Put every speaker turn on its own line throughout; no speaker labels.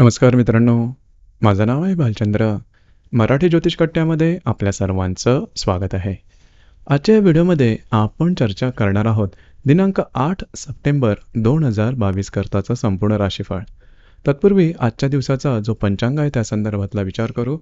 नमस्कार मित्रांनो माझं नाव आहे भालचंद्र मराठी ज्योतिष कट्ट्यामध्ये आपल्या सर्वांचं स्वागत आहे आजच्या व्हिडिओमध्ये आपण चर्चा करणार आहोत दिनांक आठ सप्टेंबर दोन हजार बावीस करताचं संपूर्ण राशीफळ तत्पूर्वी आजच्या दिवसाचा जो पंचांग आहे त्या संदर्भातला विचार करू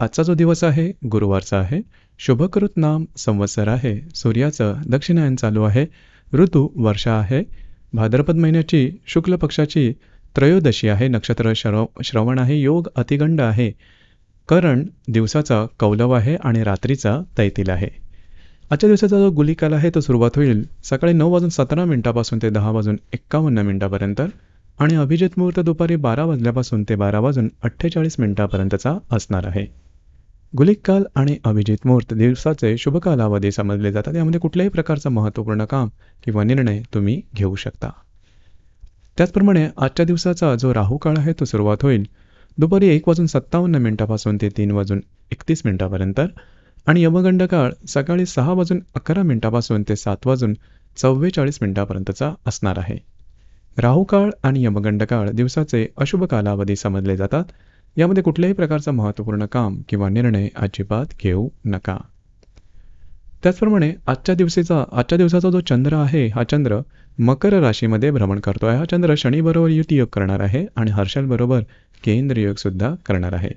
आजचा जो दिवस आहे गुरुवारचा आहे शुभकृत नाम संवत्सर आहे सूर्याचं दक्षिणायन चालू आहे ऋतू वर्षा आहे भाद्रपद महिन्याची शुक्ल पक्षाची त्रयोदशी आहे नक्षत्र श्रव श्रवण आहे योग अतिगंड आहे करण दिवसाचा कौलव आहे आणि रात्रीचा तैतील आहे आजच्या दिवसाचा जो गुलिकाल आहे तो सुरुवात होईल सकाळी नऊ वाजून सतरा मिनिटापासून ते दहा वाजून एक्कावन्न मिनिटापर्यंत आणि अभिजित मुहूर्त दुपारी बारा वाजल्यापासून ते बारा वाजून अठ्ठेचाळीस मिनिटापर्यंतचा असणार आहे गुलिक काल आणि अभिजित मुहूर्त दिवसाचे शुभ समजले जातात यामध्ये कुठल्याही प्रकारचं महत्त्वपूर्ण काम किंवा निर्णय तुम्ही घेऊ शकता त्याचप्रमाणे आजच्या दिवसाचा जो राहू काळ आहे तो सुरुवात होईल दुपारी एक वाजून सत्तावन्न मिनिटापासून ते तीन वाजून एकतीस मिनिटापर्यंत आणि यमगंड काळ सकाळी सहा वाजून अकरा मिनिटापासून ते सात वाजून चव्वेचाळीस मिनिटापर्यंतचा असणार आहे राहुकाळ आणि यमगंड काळ दिवसाचे अशुभ कालावधी समजले जातात यामध्ये कुठल्याही प्रकारचं महत्त्वपूर्ण काम किंवा निर्णय अजिबात घेऊ नका त्याचप्रमाणे आजच्या दिवशीचा आजच्या दिवसाचा जो चंद्र आहे हा चंद्र मकर राशीमध्ये भ्रमण करतोय हा चंद्र शनीबरोबर युतीयोग करणार आहे आणि हर्षलबरोबर सुद्धा करणार आहे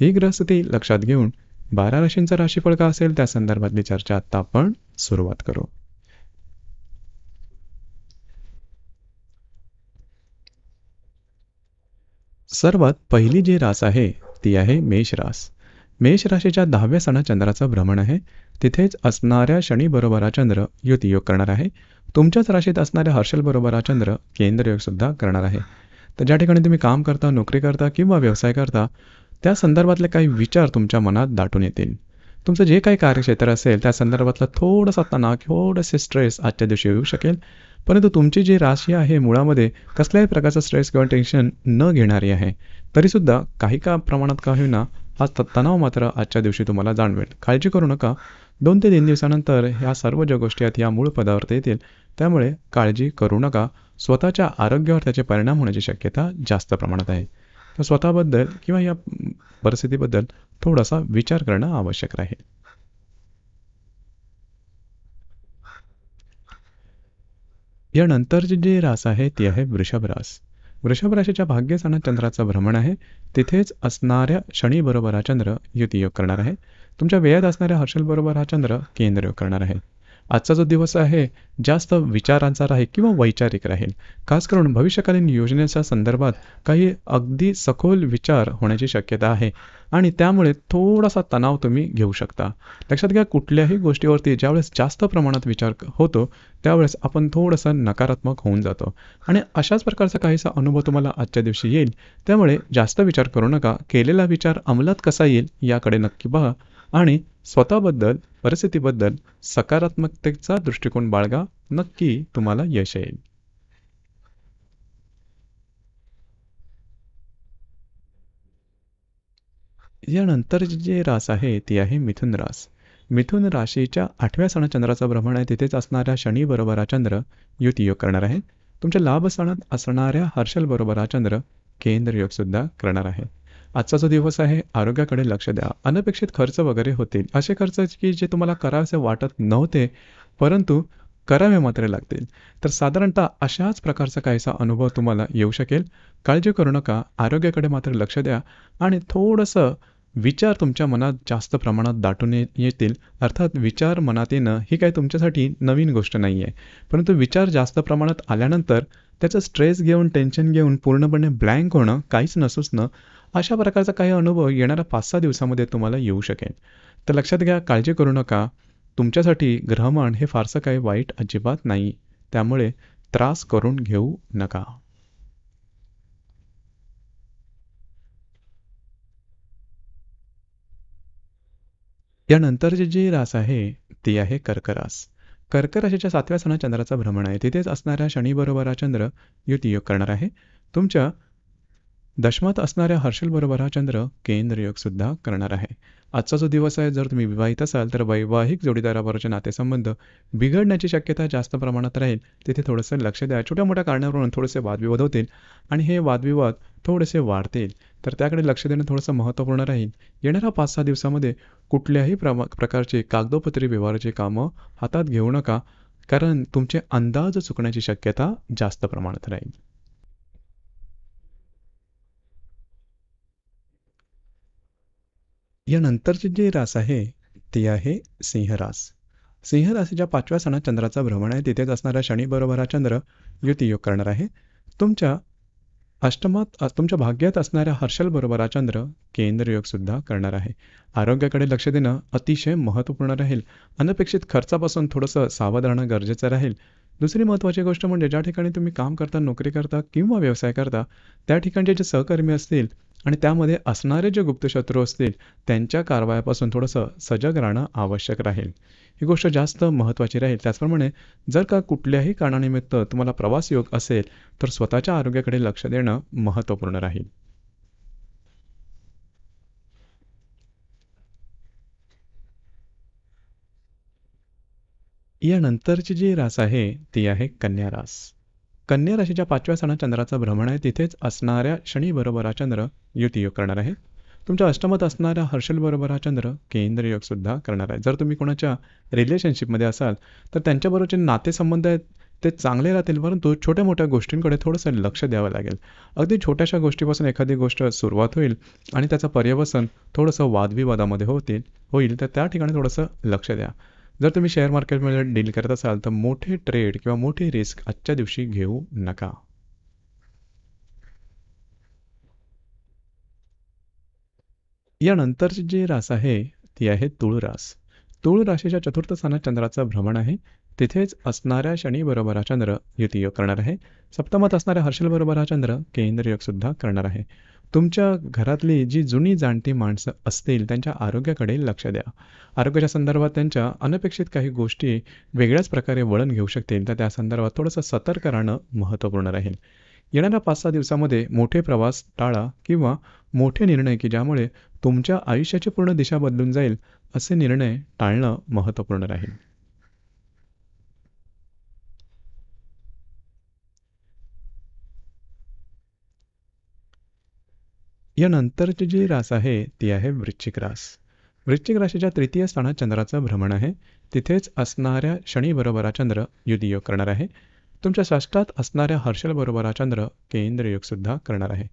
ही ग्रहस्थिती लक्षात घेऊन बारा राशींचा राशीफळ का असेल त्या संदर्भातली चर्चा आता आपण सुरुवात करू सर्वात पहिली जी रास आहे ती आहे मेष रास मेष राशीच्या दहाव्या सणा चंद्राचं भ्रमण आहे तिथेच असणाऱ्या शनी बरोबरा चंद्र योग करणार आहे तुमच्याच राशीत असणाऱ्या हर्षलबरोबर हा चंद्र सुद्धा करणार आहे तर ज्या ठिकाणी तुम्ही काम करता नोकरी करता किंवा व्यवसाय करता त्या संदर्भातले काही विचार तुमच्या मनात दाटून येतील तुमचं जे काही कार्यक्षेत्र असेल त्या संदर्भातला थोडासा तणाव थोडंसे स्ट्रेस आजच्या दिवशी येऊ शकेल परंतु तुमची जी राशी आहे मुळामध्ये कसल्याही प्रकारचा स्ट्रेस किंवा टेन्शन न घेणारी आहे तरीसुद्धा काही का प्रमाणात का होईना हा तणाव मात्र आजच्या दिवशी तुम्हाला जाणवेल काळजी करू नका दोन ते तीन दिवसानंतर ह्या सर्व ज्या गोष्टी आहेत या मूळ पदार्थ येतील त्यामुळे काळजी करू नका स्वतःच्या आरोग्यावर त्याचे परिणाम होण्याची शक्यता जास्त प्रमाणात आहे तर स्वतःबद्दल किंवा या परिस्थितीबद्दल थोडासा विचार करणं आवश्यक राहील यानंतरची जी रास आहे ती आहे वृषभ रास वृषभ राशीच्या भाग्यस्थानात चंद्राचं भ्रमण आहे तिथेच असणाऱ्या बरोबर हा चंद्र युतीयोग करणार आहे तुमच्या वेळात असणाऱ्या बरोबर हा चंद्र केंद्रयोग करणार आहे आजचा जो दिवस आहे जास्त विचारांचा राहील किंवा वैचारिक राहील खास करून भविष्यकालीन योजनेच्या संदर्भात काही अगदी सखोल विचार होण्याची शक्यता आहे आणि त्यामुळे थोडासा तणाव तुम्ही घेऊ शकता लक्षात घ्या कुठल्याही गोष्टीवरती ज्यावेळेस जास्त प्रमाणात विचार होतो त्यावेळेस आपण थोडंसं नकारात्मक होऊन जातो आणि अशाच प्रकारचा काहीसा अनुभव तुम्हाला आजच्या दिवशी येईल त्यामुळे जास्त विचार करू नका केलेला विचार अंमलात कसा येईल याकडे नक्की बघा आणि स्वतःबद्दल परिस्थितीबद्दल सकारात्मकतेचा दृष्टिकोन बाळगा नक्की तुम्हाला यश येईल यानंतर जे रास आहे ती आहे मिथुन रास मिथुन राशीच्या आठव्या सणा चंद्राचा भ्रमण आहे तिथेच असणाऱ्या शनी बरोबर हा चंद्र युती योग करणार आहे तुमच्या लाभ सणात असणाऱ्या हर्षल बरोबर चंद्र केंद्र योग सुद्धा करणार आहे आजचा जो दिवस आहे आरोग्याकडे लक्ष द्या अनपेक्षित खर्च वगैरे होतील असे खर्च की जे तुम्हाला करावेसे वाटत नव्हते परंतु करावे मात्र लागतील तर साधारणतः अशाच प्रकारचा काहीसा अनुभव तुम्हाला येऊ शकेल काळजी करू नका आरोग्याकडे मात्र लक्ष द्या आणि थोडंसं विचार तुमच्या मनात जास्त प्रमाणात दाटून येतील अर्थात विचार मनात येणं ही काही तुमच्यासाठी नवीन गोष्ट नाही आहे परंतु विचार जास्त प्रमाणात आल्यानंतर त्याचा स्ट्रेस घेऊन टेन्शन घेऊन पूर्णपणे ब्लँक होणं काहीच ना अशा प्रकारचा काही अनुभव येणाऱ्या पाच सहा दिवसामध्ये तुम्हाला येऊ शकेल तर लक्षात घ्या काळजी करू नका तुमच्यासाठी ग्रहमान हे फारसं काही वाईट अजिबात नाही त्यामुळे त्रास करून घेऊ नका यानंतरची जी रास आहे ती आहे कर्करास कर्कराशीच्या सातव्या सणा चंद्राचा भ्रमण आहे तिथेच असणाऱ्या हा चंद्र युती योग करणार आहे तुमच्या दशमात असणाऱ्या हर्षलबरोबर हा चंद्र केंद्रयोगसुद्धा करणार आहे आजचा जो दिवस आहे जर तुम्ही विवाहित असाल तर वैवाहिक जोडीदाराबरोबरचे नातेसंबंध बिघडण्याची शक्यता जास्त प्रमाणात राहील तिथे थोडंसं लक्ष द्या छोट्या मोठ्या कारणावरून थोडेसे वादविवाद होतील आणि हे वादविवाद थोडेसे वाढतील तर त्याकडे लक्ष देणं थोडंसं महत्त्वपूर्ण राहील येणाऱ्या पाच सहा दिवसामध्ये कुठल्याही प्रमा प्रकारचे कागदोपत्री व्यवहाराची कामं हातात घेऊ नका कारण तुमचे अंदाज चुकण्याची शक्यता जास्त प्रमाणात राहील यानंतरचे जे रास आहे ते आहे सिंहरास सिंहराशीच्या पाचव्या सणात चंद्राचा भ्रमण आहे तिथेच असणारा शनीबरोबर हा चंद्र युतीयोग करणार आहे तुमच्या अष्टमात तुमच्या भाग्यात असणाऱ्या हर्षलबरोबर हा चंद्र केंद्रयोगसुद्धा करणार आहे आरोग्याकडे लक्ष देणं अतिशय महत्त्वपूर्ण राहील अनपेक्षित खर्चापासून थोडंसं सावध राहणं गरजेचं राहील दुसरी महत्त्वाची गोष्ट म्हणजे ज्या ठिकाणी तुम्ही काम करता नोकरी करता किंवा व्यवसाय करता त्या ठिकाणचे जे सहकर्मी असतील आणि त्यामध्ये असणारे जे गुप्तशत्रू असतील त्यांच्या कारवायापासून थोडंसं सजग राहणं आवश्यक राहील ही गोष्ट जास्त महत्त्वाची राहील त्याचप्रमाणे जर का कुठल्याही कारणानिमित्त तुम्हाला प्रवास योग असेल तर स्वतःच्या आरोग्याकडे लक्ष देणं महत्त्वपूर्ण राहील यानंतरची जी रास आहे ती आहे कन्या रास कन्या राशीच्या पाचव्या सणात चंद्राचं भ्रमण आहे तिथेच असणाऱ्या शनीबरोबर हा चंद्र युतीयोग करणार आहे तुमच्या अष्टमात असणाऱ्या हर्षलबरोबर हा चंद्र केंद्रयोगसुद्धा करणार आहे जर तुम्ही कोणाच्या रिलेशनशिपमध्ये असाल तर त्यांच्याबरोबरचे नातेसंबंध आहेत ते चांगले राहतील परंतु छोट्या मोठ्या गोष्टींकडे थोडंसं लक्ष द्यावं लागेल अगदी छोट्याशा गोष्टीपासून एखादी गोष्ट सुरुवात होईल आणि त्याचं पर्यवसन थोडंसं वादविवादामध्ये होतील होईल तर त्या ठिकाणी थोडंसं लक्ष द्या जर तुम्ही शेअर मार्केटमध्ये डील करत असाल तर मोठे ट्रेड किंवा मोठे रिस्क आजच्या दिवशी घेऊ नका यानंतरची जी रास आहे ती आहे तुळ रास तुळ राशीच्या चतुर्थ स्थानात चंद्राचं भ्रमण आहे तिथेच असणाऱ्या शनी बरोबर हा चंद्र युती करणार आहे सप्तमात असणाऱ्या हर्षल बरोबर हा चंद्र केंद्र योग सुद्धा करणार आहे तुमच्या घरातली जी जुनी जाणती माणसं असतील त्यांच्या आरोग्याकडे लक्ष द्या आरोग्याच्या संदर्भात त्यांच्या अनपेक्षित काही गोष्टी वेगळ्याच प्रकारे वळण घेऊ शकतील तर त्या संदर्भात थोडंसं सतर्क राहणं महत्त्वपूर्ण राहील येणाऱ्या पाच सहा दिवसामध्ये मोठे प्रवास टाळा किंवा मोठे निर्णय की ज्यामुळे तुमच्या आयुष्याची पूर्ण दिशा बदलून जाईल असे निर्णय टाळणं महत्त्वपूर्ण राहील या नंतरची जी रास आहे ती आहे वृश्चिक रास वृश्चिक राशीच्या तृतीय स्थानात चंद्राचं भ्रमण आहे तिथेच असणाऱ्या शनीबरोबर चंद्र चंद्र युधयोग करणार आहे तुमच्या साष्टात असणाऱ्या हर्षलबरोबर केंद्र चंद्र केंद्रयोगसुद्धा करणार आहे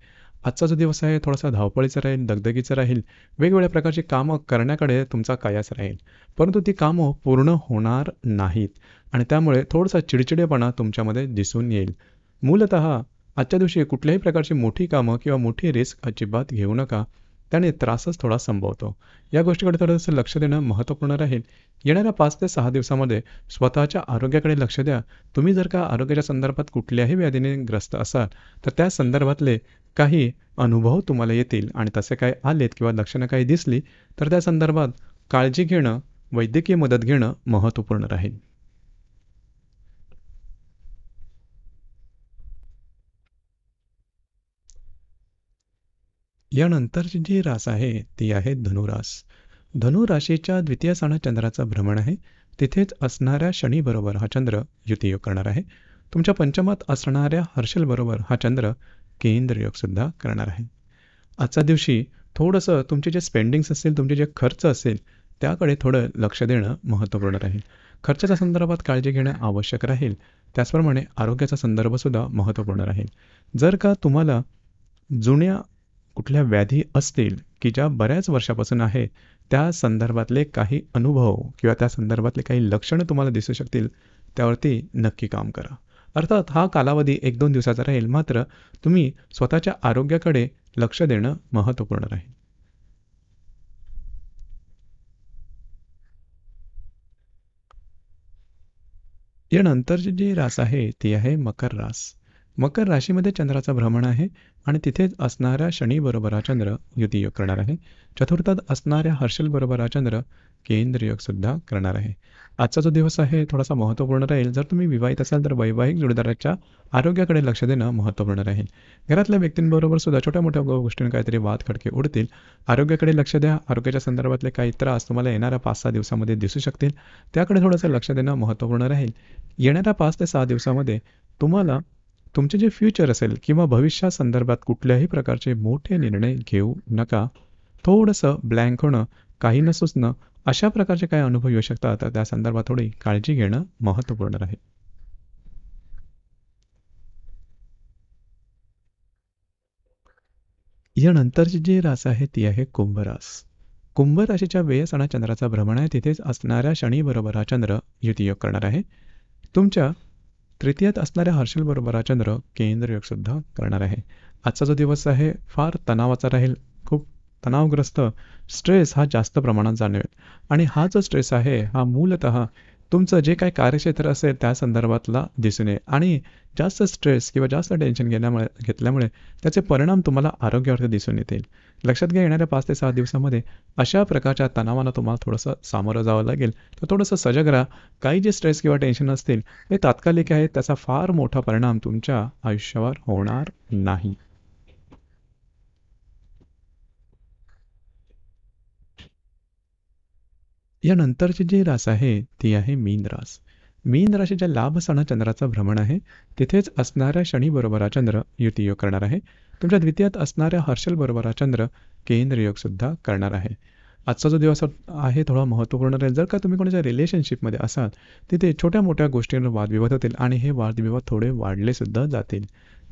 आजचा जो दिवस आहे थोडासा धावपळीचा राहील दगदगीचं राहील वेगवेगळ्या प्रकारची कामं करण्याकडे तुमचा कायास राहील परंतु ती कामं पूर्ण होणार नाहीत आणि त्यामुळे थोडासा चिडचिडेपणा तुमच्यामध्ये दिसून येईल मूलत आजच्या दिवशी कुठल्याही प्रकारची मोठी कामं किंवा मोठी रिस्क अजिबात घेऊ नका त्याने त्रासच थोडा संभवतो या गोष्टीकडे थोडंसं लक्ष देणं महत्त्वपूर्ण राहील येणाऱ्या पाच ते सहा दिवसामध्ये स्वतःच्या आरोग्याकडे लक्ष द्या तुम्ही जर का आरोग्याच्या संदर्भात कुठल्याही व्याधीने ग्रस्त असाल तर त्या संदर्भातले काही अनुभव तुम्हाला येतील आणि तसे काय आलेत किंवा लक्षणं काही दिसली तर त्या संदर्भात काळजी घेणं वैद्यकीय मदत घेणं महत्त्वपूर्ण राहील यानंतरची जी रास आहे ती आहे धनुरास धनुराशीच्या द्वितीय स्थानात चंद्राचा भ्रमण आहे तिथेच असणाऱ्या शनीबरोबर हा चंद्र युतीयोग करणार आहे तुमच्या पंचमात असणाऱ्या हर्षलबरोबर हा चंद्र सुद्धा करणार आहे आजच्या दिवशी थोडंसं तुमचे जे स्पेंडिंग्स असतील तुमचे जे खर्च असेल त्याकडे थोडं लक्ष देणं महत्त्वपूर्ण राहील खर्चाच्या संदर्भात काळजी घेणं आवश्यक राहील त्याचप्रमाणे आरोग्याचा संदर्भसुद्धा महत्त्वपूर्ण राहील जर का तुम्हाला जुन्या कुठल्या व्याधी असतील की ज्या बऱ्याच वर्षापासून आहे त्या संदर्भातले काही अनुभव किंवा त्या संदर्भातले काही लक्षणं तुम्हाला दिसू शकतील त्यावरती नक्की काम करा अर्थात हा कालावधी एक दोन दिवसाचा राहील मात्र तुम्ही स्वतःच्या आरोग्याकडे लक्ष देणं महत्त्वपूर्ण राहील यानंतरची जी रास आहे ती आहे मकर रास मकर राशीमध्ये चंद्राचा भ्रमण आहे आणि तिथेच असणाऱ्या बरोबर हा चंद्र युतीयोग करणार आहे चतुर्थात असणाऱ्या हर्षलबरोबर हा चंद्र केंद्र योग सुद्धा करणार आहे आजचा जो दिवस आहे थोडासा महत्त्वपूर्ण राहील जर तुम्ही विवाहित असाल तर वैवाहिक जोडीदाराच्या आरोग्याकडे लक्ष देणं महत्त्वपूर्ण राहील घरातल्या व्यक्तींबरोबर सुद्धा छोट्या मोठ्या गोष्टींवर काहीतरी वाद खडके उडतील आरोग्याकडे लक्ष द्या आरोग्याच्या संदर्भातले काही त्रास तुम्हाला येणाऱ्या पाच सहा दिवसामध्ये दिसू शकतील त्याकडे थोडंसं लक्ष देणं महत्त्वपूर्ण राहील येणाऱ्या पाच ते सहा दिवसामध्ये तुम्हाला तुमचे जे फ्युचर असेल किंवा भविष्यासंदर्भात कुठल्याही प्रकारचे मोठे निर्णय घेऊ नका थोडंसं ब्लँक होणं काही न सुचणं अशा प्रकारचे काही अनुभव येऊ शकतात त्या संदर्भात थोडी काळजी घेणं महत्त्वपूर्ण आहे यानंतरची जी रास आहे ती आहे कुंभरास कुंभ राशीच्या वेळेस आणि चंद्राचा भ्रमण आहे तिथेच असणाऱ्या शनी बरोबर हा चंद्र युती योग करणार आहे तुमच्या तृतीयात असणाऱ्या हर्षलबरोबर योग सुद्धा करणार आहे आजचा जो दिवस आहे फार तणावाचा राहील खूप तणावग्रस्त स्ट्रेस हा जास्त प्रमाणात जाणवेल आणि हा जो स्ट्रेस आहे हा मूलत तुमचं जे काही कार्यक्षेत्र असेल त्या संदर्भातला दिसून येईल आणि जास्त स्ट्रेस किंवा जास्त टेन्शन घेण्यामुळे घेतल्यामुळे त्याचे परिणाम तुम्हाला आरोग्यावरती दिसून येतील लक्षात घ्या येणाऱ्या पाच ते सहा दिवसामध्ये अशा प्रकारच्या तणावाला तुम्हाला थोडंसं सामोरं जावं लागेल तर थोडंसं सजग राहा काही जे स्ट्रेस किंवा टेन्शन असतील ते तात्कालिक आहे त्याचा फार मोठा परिणाम तुमच्या आयुष्यावर होणार नाही यानंतरची जी रास आहे ती आहे मीन रास मीन राशीच्या लाभ सणा चंद्राचा भ्रमण आहे तिथेच असणाऱ्या बरोबर चंद्र युतीयोग करणार आहे तुमच्या द्वितीयात असणाऱ्या हर्षल बरोबरा चंद्र केंद्रयोग सुद्धा करणार आहे आजचा जो दिवस आहे थोडा महत्त्वपूर्ण राहील जर का तुम्ही कोणाच्या रिलेशनशिपमध्ये असाल तिथे छोट्या मोठ्या गोष्टींवर वादविवाद होतील आणि हे वादविवाद थोडे वाढले सुद्धा जातील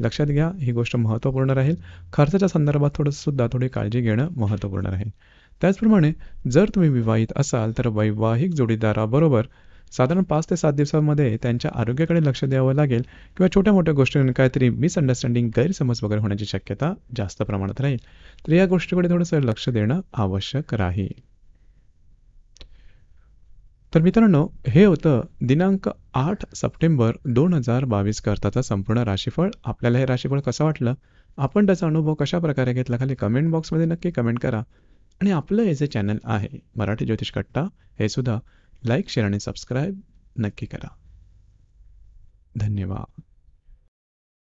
लक्षात घ्या ही गोष्ट महत्त्वपूर्ण राहील खर्चाच्या संदर्भात थोडं सुद्धा थोडी काळजी घेणं महत्त्वपूर्ण राहील त्याचप्रमाणे जर तुम्ही विवाहित असाल तर वैवाहिक जोडीदाराबरोबर साधारण पाच ते सात दिवसांमध्ये त्यांच्या आरोग्याकडे लक्ष द्यावं लागेल किंवा छोट्या मोठ्या गोष्टी काहीतरी मिसअंडरस्टँडिंग गैरसमज वगैरे होण्याची शक्यता जास्त प्रमाणात राहील तर या गोष्टीकडे थोडंसं लक्ष देणं आवश्यक राहील तर मित्रांनो हे होतं दिनांक आठ सप्टेंबर दोन हजार बावीस करताचं संपूर्ण राशीफळ आपल्याला हे राशीफळ कसं वाटलं आपण त्याचा अनुभव कशा प्रकारे घेतला खाली कमेंट बॉक्समध्ये नक्की कमेंट करा आणि आपलं हे जे चॅनल आहे मराठी ज्योतिष कट्टा हे सुद्धा लाईक शेअर आणि सबस्क्राईब नक्की करा धन्यवाद